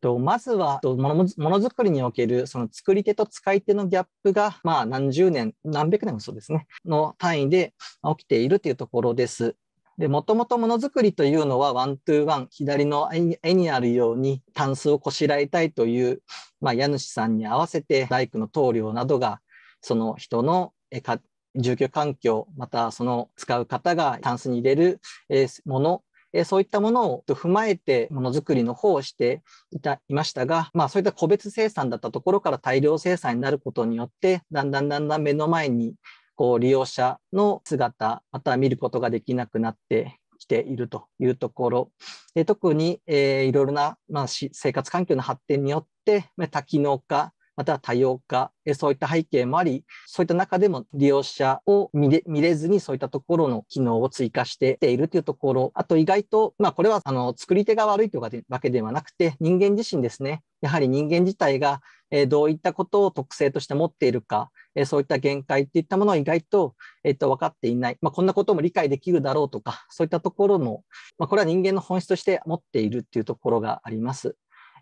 と、まずはものものづくりにおけるその作り手と使い手のギャップが、まあ、何十年何百年もそうですねの単位で起きているというところです。で、もともとものづくりというのはワントゥーワン、左の絵にあるように、タンスをこしらえたいという、まあ、家主さんに合わせて、大工の棟梁などが、その人の住居環境、またその使う方がタンスに入れるもの、えそういったものを踏まえてものづくりの方をしていたいましたが、まあ、そういった個別生産だったところから大量生産になることによってだんだんだんだん目の前にこう利用者の姿または見ることができなくなってきているというところ特に、えー、いろいろな、まあ、生活環境の発展によって、ま多機能化また多様化、そういった背景もあり、そういった中でも利用者を見れ見れずに、そういったところの機能を追加しているというところ、あと意外と、まあ、これはあの作り手が悪いというわけではなくて、人間自身ですね、やはり人間自体がどういったことを特性として持っているか、そういった限界といったものは意外と,、えっと分かっていない、まあ、こんなことも理解できるだろうとか、そういったところの、まあ、これは人間の本質として持っているというところがあります。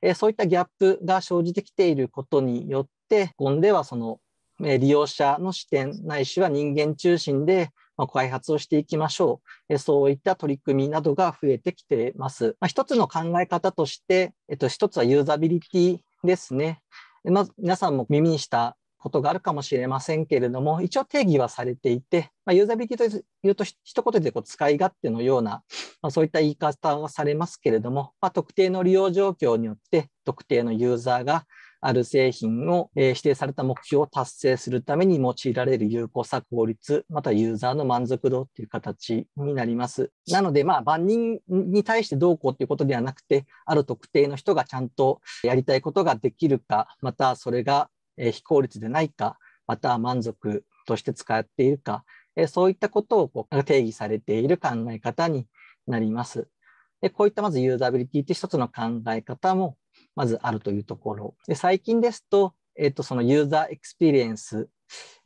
えそういったギャップが生じてきていることによって、今ではそのえ利用者の視点ないしは人間中心でま開発をしていきましょう。えそういった取り組みなどが増えてきています。まあ、一つの考え方として、えっと、一つはユーザビリティですね。まず皆さんも耳にしたことがあるかもしれませんけれども、一応定義はされていて、まあ、ユーザビリティというと一言でこう使い勝手のような、まあ、そういった言い方はされますけれども、まあ、特定の利用状況によって特定のユーザーがある製品を、えー、指定された目標を達成するために用いられる有効さ、効率、またユーザーの満足度という形になります。なので、まあ、万人に対してどうこうということではなくて、ある特定の人がちゃんとやりたいことができるか、またそれがえ非効率でないか、または満足として使っているか、えそういったことをこう定義されている考え方になります。でこういったまずユーザビリティって一つの考え方もまずあるというところ。で最近ですと、えっ、と、そのユーザーエクスペリエンス、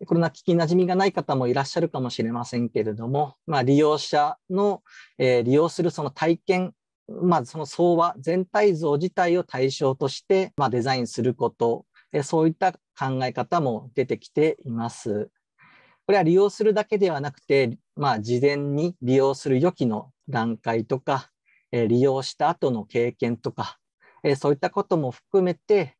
これが聞きなじみがない方もいらっしゃるかもしれませんけれども、まあ、利用者の、えー、利用するその体験、まずその相場、全体像自体を対象として、まあ、デザインすることそういった考え方も出てきています。これは利用するだけではなくて、まあ、事前に利用する予期の段階とか、利用した後の経験とか、そういったことも含めて、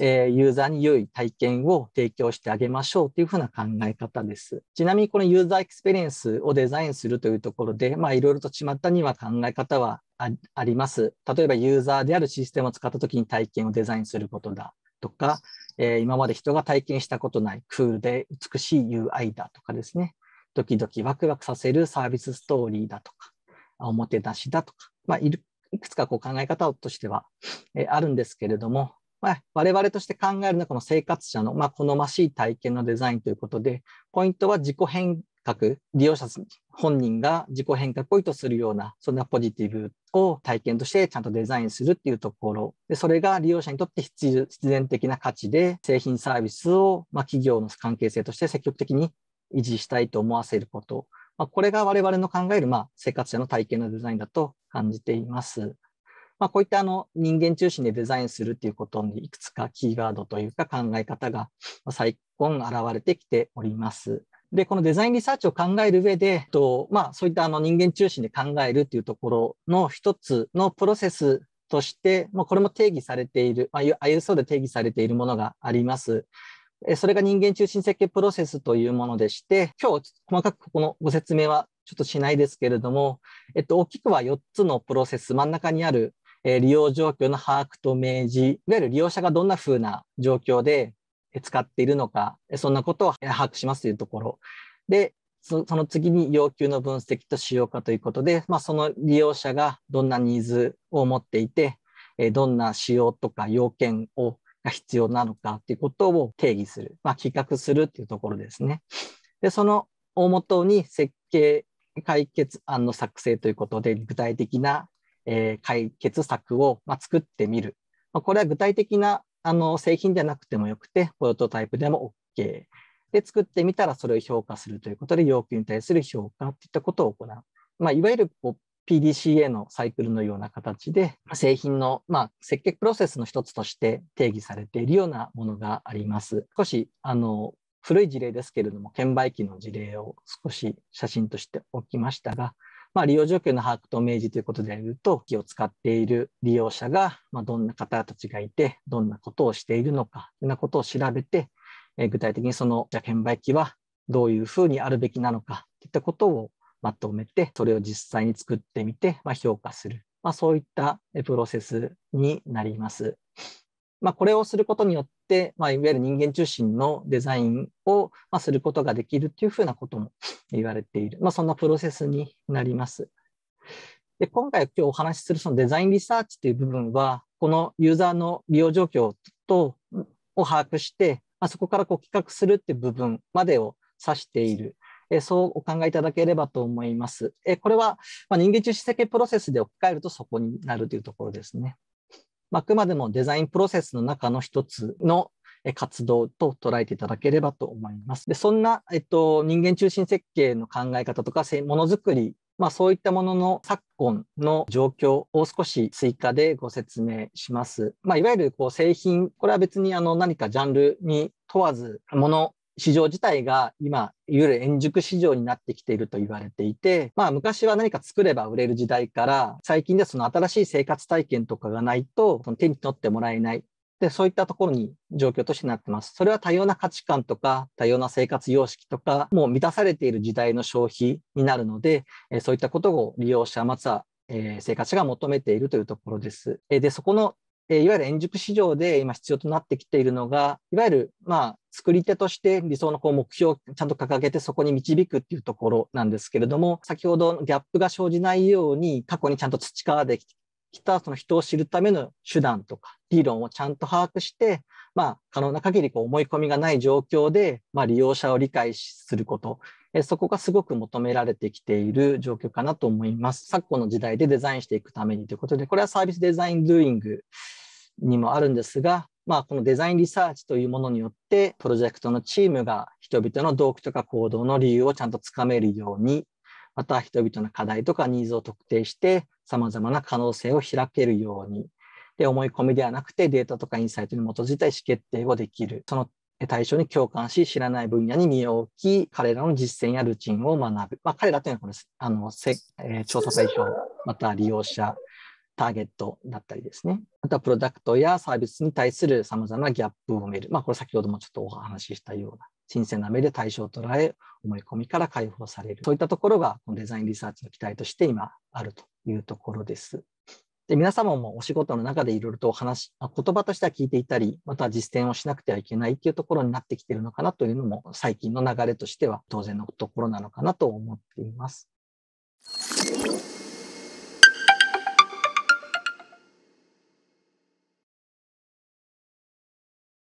えユーザーに良い体験を提供してあげましょうというふうな考え方です。ちなみにこのユーザーエクスペリエンスをデザインするというところで、まいろいろと巷には考え方はあります。例えばユーザーであるシステムを使った時に体験をデザインすることだ。とか、えー、今まで人が体験したことないクールで美しい UI だとかですね、ドキドキワクワクさせるサービスストーリーだとか、おもてなしだとか、まあ、いくつかこう考え方としては、えー、あるんですけれども、まあ、我々として考えるのはこの生活者の、まあ、好ましい体験のデザインということで、ポイントは自己変各利用者本人が自己変革を意図するような、そんなポジティブを体験としてちゃんとデザインするっていうところ。で、それが利用者にとって必然的な価値で、製品サービスを、ま企業の関係性として積極的に維持したいと思わせること。まあ、これが我々の考える、まあ、生活者の体験のデザインだと感じています。まあ、こういったあの人間中心でデザインするということにいくつかキーワードというか考え方が最近現れてきております。で、このデザインリサーチを考える上で、とまあ、そういったあの人間中心で考えるっていうところの一つのプロセスとして、まあ、これも定義されている、まあ、ISO で定義されているものがあります。それが人間中心設計プロセスというものでして、今日細かくここのご説明はちょっとしないですけれども、えっと、大きくは4つのプロセス、真ん中にある利用状況の把握と明示、いわゆる利用者がどんな風な状況で使っているのか、そんなことを把握しますというところ。で、その次に要求の分析と使用化ということで、まあ、その利用者がどんなニーズを持っていて、どんな仕様とか要件をが必要なのかということを定義する、まあ、企画するというところですね。で、その大元に設計解決案の作成ということで、具体的な、解決策を、まあ、作ってみる。これは具体的なあの製品じゃなくてもよくて、プロトタイプでも OK。で、作ってみたらそれを評価するということで、要求に対する評価といったことを行う。まあ、いわゆるこう PDCA のサイクルのような形で、製品の、まあ、設計プロセスの一つとして定義されているようなものがあります。少しあの古い事例ですけれども、券売機の事例を少し写真としておきましたが、まあ、利用状況の把握と明示ということでいうと、気を使っている利用者が、まあ、どんな方たちがいて、どんなことをしているのか、というなことを調べて、え具体的にその、じゃ券売機はどういうふうにあるべきなのか、といったことをまとめて、それを実際に作ってみて、まあ、評価する。まあ、そういったプロセスになります。まあ、これをすることによって、まあ、いわゆる人間中心のデザインを、まあ、することができるっていうふうなことも言われている、まあ、そんなプロセスになります。で今回今日お話しするそのデザインリサーチという部分は、このユーザーの利用状況とを把握して、まあ、そこからこう企画するっていう部分までを指している。えそうお考えいただければと思います。えこれは、ま人間中心設計プロセスで置き換えるとそこになるというところですね。あくまでもデザインプロセスの中の一つの活動と捉えていただければと思います。でそんな、えっと、人間中心設計の考え方とかものづくりまあ、そういったものの昨今の状況を少し追加でご説明します。まあ、いわゆるこう製品、これは別にあの何かジャンルに問わず、もの市場自体が今、いわゆる円熟市場になってきていると言われていて、まあ昔は何か作れば売れる時代から、最近ではその新しい生活体験とかがないと、その手に取ってもらえない。で、そういったところに状況としてなってます。それは多様な価値観とか、多様な生活様式とか、もう満たされている時代の消費になるので、そういったことを利用者、またはえ生活者が求めているというところです。えで、そこのいわゆる円熟市場で今必要となってきているのが、いわゆるまあ作り手として理想のこう目標をちゃんと掲げてそこに導くっていうところなんですけれども、先ほどギャップが生じないように過去にちゃんと培わでき人はその人を知るための手段とか理論をちゃんと把握して、まあ、可能な限りこう思い込みがない状況で、まあ、利用者を理解すること、えそこがすごく求められてきている状況かなと思います。昨今の時代でデザインしていくためにということで、これはサービスデザインドゥイングにもあるんですが、まあ、このデザインリサーチというものによって、プロジェクトのチームが人々の動機とか行動の理由をちゃんとつかめるようにまた人々の課題とかニーズを特定してさまざまな可能性を開けるようにで思い込みではなくてデータとかインサイトに基づいた意思決定をできるその対象に共感し知らない分野に身を置き彼らの実践やルチンを学ぶ、まあ、彼らというのはこれあのせ、えー、調査対象また利用者ターゲットだったりですね。あとはプロダクトやサービスに対する様々なギャップを埋める。まあ、これ先ほどもちょっとお話ししたような、新鮮な目で対象を捉え、思い込みから解放される。そういったところが、このデザインリサーチの期待として今あるというところです。で皆様もお仕事の中でいろいろとお話、言葉としては聞いていたり、また実践をしなくてはいけないというところになってきているのかなというのも、最近の流れとしては当然のところなのかなと思っています。